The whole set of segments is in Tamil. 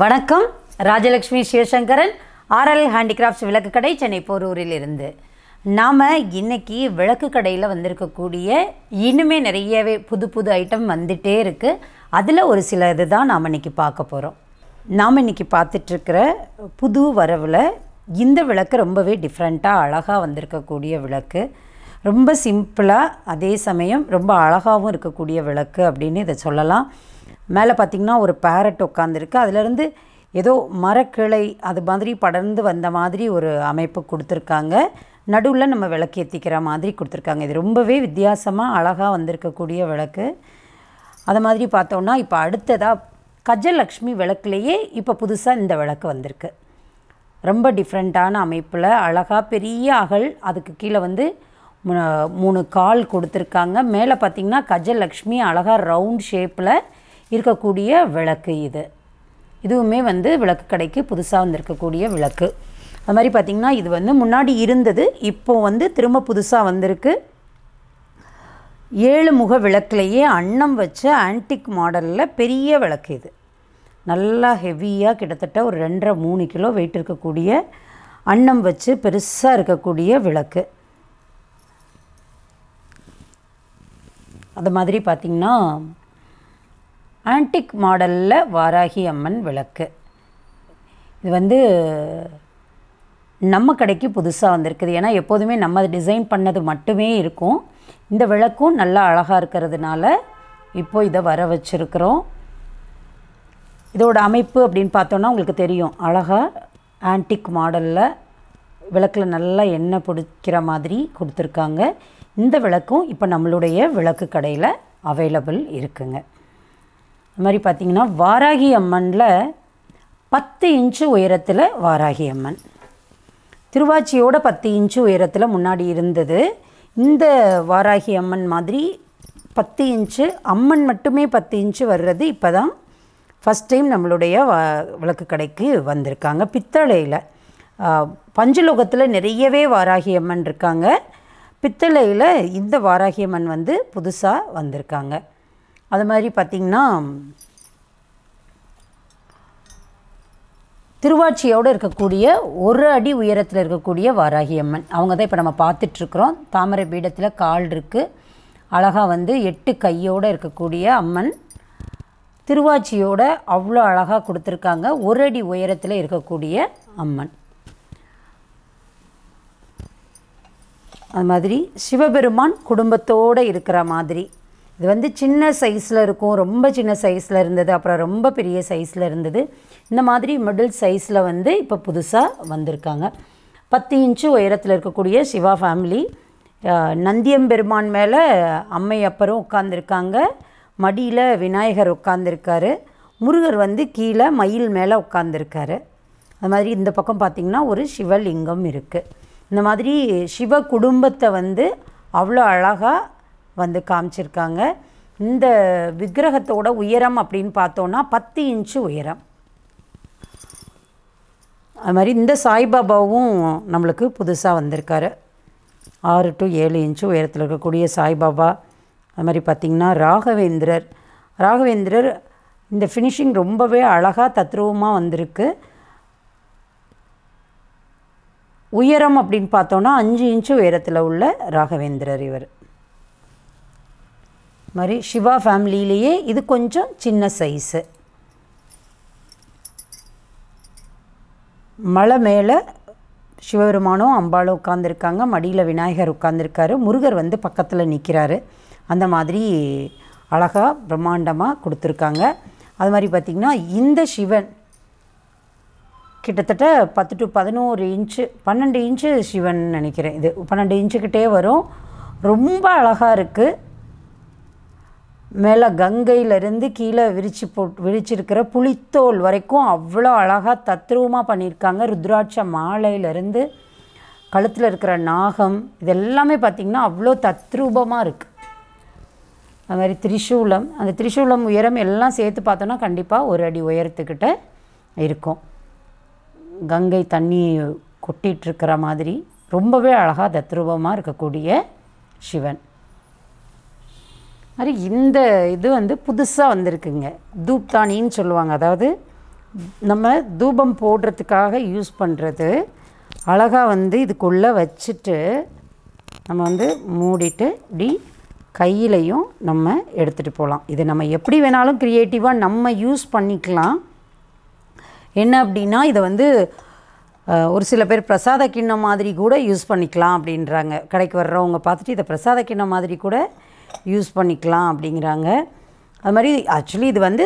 வணக்கம் ராஜலக்ஷ்மி சிவசங்கரன் ஆர்எல் ஹேண்டிகிராஃப்ட்ஸ் விளக்கு கடை சென்னை போரூரில் இருந்து நாம் இன்றைக்கி விளக்கு கடையில் வந்திருக்கக்கூடிய இன்னுமே நிறையவே புது புது ஐட்டம் வந்துகிட்டே இருக்குது அதில் ஒரு சில இது தான் நாம் இன்றைக்கி பார்க்க போகிறோம் நாம் இன்னைக்கு பார்த்துட்ருக்கிற புது வரவில் இந்த விளக்கு ரொம்பவே டிஃப்ரெண்ட்டாக அழகாக வந்திருக்கக்கூடிய விளக்கு ரொம்ப சிம்பிளாக அதே சமயம் ரொம்ப அழகாகவும் இருக்கக்கூடிய விளக்கு அப்படின்னு இதை சொல்லலாம் மேலே பார்த்திங்கன்னா ஒரு பேரட் உட்காந்துருக்கு அதுலேருந்து ஏதோ மரக்கிளை அது மாதிரி படர்ந்து வந்த மாதிரி ஒரு அமைப்பு கொடுத்துருக்காங்க நடுவில் நம்ம விளக்கு ஏற்றிக்கிற மாதிரி கொடுத்துருக்காங்க இது ரொம்பவே வித்தியாசமாக அழகாக வந்திருக்கக்கூடிய விளக்கு அது மாதிரி பார்த்தோன்னா இப்போ அடுத்ததாக கஜலக்ஷ்மி விளக்குலேயே இப்போ புதுசாக இந்த விளக்கு வந்திருக்கு ரொம்ப டிஃப்ரெண்ட்டான அமைப்பில் அழகாக பெரிய அகல் அதுக்கு கீழே வந்து மூணு கால் கொடுத்துருக்காங்க மேலே பார்த்திங்கன்னா கஜலக்ஷ்மி அழகாக ரவுண்ட் ஷேப்பில் இருக்கக்கூடிய விளக்கு இது இதுவுமே வந்து விளக்கு கடைக்கு புதுசாக வந்திருக்கக்கூடிய விளக்கு அது மாதிரி பார்த்திங்கன்னா இது வந்து முன்னாடி இருந்தது இப்போ வந்து திரும்ப புதுசாக வந்திருக்கு ஏழு முக விளக்குலேயே அன்னம் வச்ச ஆன்டிக் மாடலில் பெரிய விளக்கு இது நல்லா ஹெவியாக கிட்டத்தட்ட ஒரு ரெண்டரை மூணு கிலோ வெயிட் இருக்கக்கூடிய அன்னம் வச்சு பெருசாக இருக்கக்கூடிய விளக்கு அது மாதிரி பார்த்திங்கன்னா ஆன்டிக் மாடலில் வாராகி அம்மன் விளக்கு இது வந்து நம்ம கடைக்கு புதுசாக வந்திருக்குது ஏன்னா எப்போதுமே நம்ம டிசைன் பண்ணது மட்டுமே இருக்கும் இந்த விளக்கும் நல்லா அழகாக இருக்கிறதுனால இப்போது இதை வர வச்சுருக்கிறோம் இதோட அமைப்பு அப்படின்னு பார்த்தோன்னா உங்களுக்கு தெரியும் அழகாக ஆன்டிக் மாடலில் விளக்கில் நல்லா எண்ணெய் பிடிக்கிற மாதிரி கொடுத்துருக்காங்க இந்த விளக்கும் இப்போ நம்மளுடைய விளக்கு கடையில் அவைலபிள் இருக்குங்க அது மாதிரி பார்த்திங்கன்னா வாராகி அம்மனில் பத்து இன்ச்சு உயரத்தில் வாராகி அம்மன் திருவாச்சியோட பத்து இன்ச்சு உயரத்தில் முன்னாடி இருந்தது இந்த வாராகி அம்மன் மாதிரி பத்து இன்ச்சு அம்மன் மட்டுமே பத்து இன்ச்சு வர்றது இப்போ தான் ஃபஸ்ட் டைம் நம்மளுடைய விளக்கு கடைக்கு வந்திருக்காங்க பித்தளையில் பஞ்சலோகத்தில் நிறையவே வாராகி அம்மன் இருக்காங்க பித்தளையில் இந்த வாராகி அம்மன் வந்து புதுசாக வந்திருக்காங்க அது மாதிரி பார்த்திங்கன்னா திருவாச்சியோடு இருக்கக்கூடிய ஒரு அடி உயரத்தில் இருக்கக்கூடிய வாராகி அம்மன் அவங்க தான் இப்போ நம்ம பார்த்துட்ருக்குறோம் தாமரை பீடத்தில் கால் இருக்குது அழகாக வந்து எட்டு கையோடு இருக்கக்கூடிய அம்மன் திருவாச்சியோட அவ்வளோ அழகாக கொடுத்துருக்காங்க ஒரு அடி உயரத்தில் இருக்கக்கூடிய அம்மன் அது மாதிரி சிவபெருமான் குடும்பத்தோடு இருக்கிற மாதிரி இது வந்து சின்ன சைஸில் இருக்கும் ரொம்ப சின்ன சைஸில் இருந்தது அப்புறம் ரொம்ப பெரிய சைஸில் இருந்தது இந்த மாதிரி மிடில் சைஸில் வந்து இப்போ புதுசாக வந்திருக்காங்க பத்து இன்ச்சு உயரத்தில் இருக்கக்கூடிய சிவா ஃபேமிலி நந்தியம்பெருமான் மேலே அம்மை அப்பரும் உட்காந்துருக்காங்க மடியில் விநாயகர் உட்காந்துருக்காரு முருகர் வந்து கீழே மயில் மேலே உட்காந்துருக்காரு அது மாதிரி இந்த பக்கம் பார்த்திங்கன்னா ஒரு சிவலிங்கம் இருக்குது இந்த மாதிரி சிவ குடும்பத்தை வந்து அவ்வளோ அழகாக வந்து காமிச்சிருக்காங்க இந்த விக்கிரகத்தோட உயரம் அப்படின்னு பார்த்தோன்னா பத்து இன்ச்சு உயரம் அது மாதிரி இந்த சாய்பாபாவும் நம்மளுக்கு புதுசாக வந்திருக்காரு ஆறு டு ஏழு இன்ச்சு உயரத்தில் இருக்கக்கூடிய சாய்பாபா அது மாதிரி பார்த்திங்கன்னா ராகவேந்திரர் ராகவேந்திரர் இந்த ஃபினிஷிங் ரொம்பவே அழகாக தத்ரூபமாக வந்திருக்கு உயரம் அப்படின்னு பார்த்தோன்னா அஞ்சு இன்ச்சு உயரத்தில் உள்ள ராகவேந்திரர் இவர் மாதிரி சிவா ஃபேமிலியிலேயே இது கொஞ்சம் சின்ன சைஸு மலை மேலே சிவபெருமானும் அம்பாலும் உட்காந்துருக்காங்க மடியில் விநாயகர் உட்காந்துருக்காரு முருகர் வந்து பக்கத்தில் நிற்கிறாரு அந்த மாதிரி அழகாக பிரம்மாண்டமாக கொடுத்துருக்காங்க அது மாதிரி பார்த்திங்கன்னா இந்த சிவன் கிட்டத்தட்ட பத்து டு பதினோரு இன்ச்சு பன்னெண்டு இன்ச்சு சிவன் நினைக்கிறேன் இது பன்னெண்டு இன்ச்சுக்கிட்டே வரும் ரொம்ப அழகாக இருக்குது மேலே கங்கையிலேருந்து கீழே விரிச்சு போ விரிச்சிருக்கிற புளித்தோல் வரைக்கும் அவ்வளோ அழகாக தத்ரூபமாக பண்ணியிருக்காங்க ருத்ராட்ச மாலையிலேருந்து கழுத்தில் இருக்கிற நாகம் இதெல்லாமே பார்த்திங்கன்னா அவ்வளோ தத்ரூபமாக இருக்குது அது மாதிரி திரிசூலம் அந்த திரிசூலம் உயரம் எல்லாம் சேர்த்து பார்த்தோன்னா கண்டிப்பாக ஒரு அடி உயரத்துக்கிட்ட இருக்கும் கங்கை தண்ணி கொட்டிகிட்ருக்கிற மாதிரி ரொம்பவே அழகாக தத்ரூபமாக இருக்கக்கூடிய சிவன் மாதிரி இந்த இது வந்து புதுசாக வந்திருக்குங்க தூப்தானின்னு சொல்லுவாங்க அதாவது நம்ம தூபம் போடுறதுக்காக யூஸ் பண்ணுறது அழகாக வந்து இதுக்குள்ளே வச்சுட்டு நம்ம வந்து மூடிட்டு இப்படி கையிலையும் நம்ம எடுத்துகிட்டு போகலாம் இது நம்ம எப்படி வேணாலும் க்ரியேட்டிவாக நம்ம யூஸ் பண்ணிக்கலாம் என்ன அப்படின்னா இதை வந்து ஒரு சில பேர் பிரசாத கிண்ணம் மாதிரி கூட யூஸ் பண்ணிக்கலாம் அப்படின்றாங்க கடைக்கு வர்றவங்க பார்த்துட்டு இதை பிரசாத கிண்ணம் மாதிரி கூட யூஸ் பண்ணிக்கலாம் அப்படிங்கிறாங்க அது மாதிரி ஆக்சுவலி இது வந்து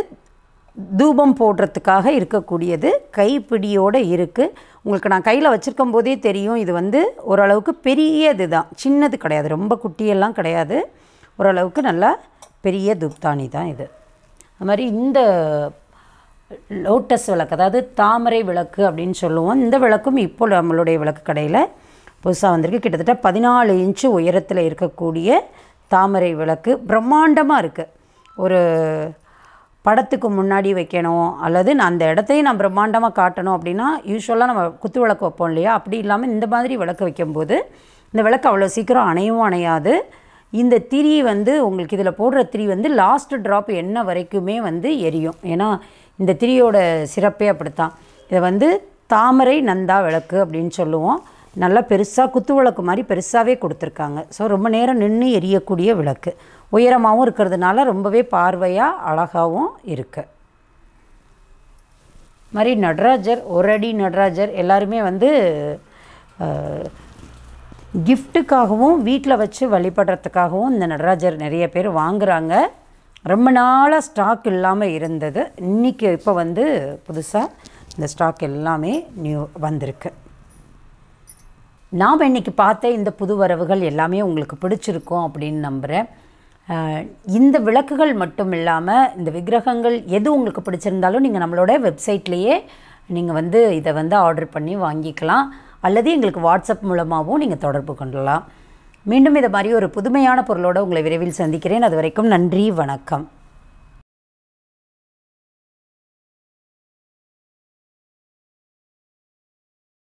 தூபம் போடுறதுக்காக இருக்கக்கூடியது கைப்பிடியோடு இருக்குது உங்களுக்கு நான் கையில் வச்சுருக்கும் போதே தெரியும் இது வந்து ஓரளவுக்கு பெரியது தான் சின்னது கிடையாது ரொம்ப குட்டியெல்லாம் கிடையாது ஓரளவுக்கு நல்லா பெரிய தூப்தானி தான் இது அது மாதிரி இந்த லோட்டஸ் விளக்கு அதாவது தாமரை விளக்கு அப்படின்னு சொல்லுவோம் இந்த விளக்கும் இப்போ நம்மளுடைய விளக்கு கடையில் புதுசாக வந்திருக்கு கிட்டத்தட்ட பதினாலு இன்ச்சு உயரத்தில் இருக்கக்கூடிய தாமரை விளக்கு பிரம்மாண்டமாக இருக்குது ஒரு படத்துக்கு முன்னாடி வைக்கணும் அல்லது நான் அந்த இடத்தையும் நான் பிரம்மாண்டமாக காட்டணும் அப்படின்னா யூஸ்வலாக நம்ம குத்து விளக்கு வைப்போம் இல்லையா அப்படி இல்லாமல் இந்த மாதிரி விளக்கு வைக்கும்போது இந்த விளக்கு அவ்வளோ சீக்கிரம் அணையவும் அணையாது இந்த திரி வந்து உங்களுக்கு இதில் போடுற திரி வந்து லாஸ்ட் ட்ராப் என்ன வரைக்குமே வந்து எரியும் ஏன்னா இந்த திரியோட சிறப்பே அப்படித்தான் இதை வந்து தாமரை நந்தா விளக்கு அப்படின்னு சொல்லுவோம் நல்லா பெருசாக குத்து விளக்கு மாதிரி பெருசாகவே கொடுத்துருக்காங்க ஸோ ரொம்ப நேரம் நின்று எரியக்கூடிய விளக்கு உயரமாகவும் இருக்கிறதுனால ரொம்பவே பார்வையாக அழகாகவும் இருக்குது மாதிரி நடராஜர் ஒரு அடி நடராஜர் எல்லாருமே வந்து கிஃப்ட்டுக்காகவும் வீட்டில் வச்சு வழிபடுறதுக்காகவும் இந்த நடராஜர் நிறைய பேர் வாங்குகிறாங்க ரொம்ப நாளாக ஸ்டாக் இல்லாமல் இருந்தது இன்றைக்கி இப்போ வந்து புதுசாக இந்த ஸ்டாக் எல்லாமே நியூ வந்திருக்கு நாம் இன்றைக்கி பார்த்த இந்த புது வரவுகள் எல்லாமே உங்களுக்கு பிடிச்சிருக்கும் அப்படின்னு நம்புகிறேன் இந்த விளக்குகள் மட்டும் இல்லாமல் இந்த விக்கிரகங்கள் எது உங்களுக்கு பிடிச்சிருந்தாலும் நீங்கள் நம்மளோட வெப்சைட்லேயே நீங்கள் வந்து இதை வந்து ஆர்டர் பண்ணி வாங்கிக்கலாம் அல்லது எங்களுக்கு வாட்ஸ்அப் மூலமாகவும் நீங்கள் தொடர்பு கொள்ளலாம் மீண்டும் இதை மாதிரி ஒரு புதுமையான பொருளோடு உங்களை விரைவில் சந்திக்கிறேன் அது வரைக்கும் நன்றி வணக்கம்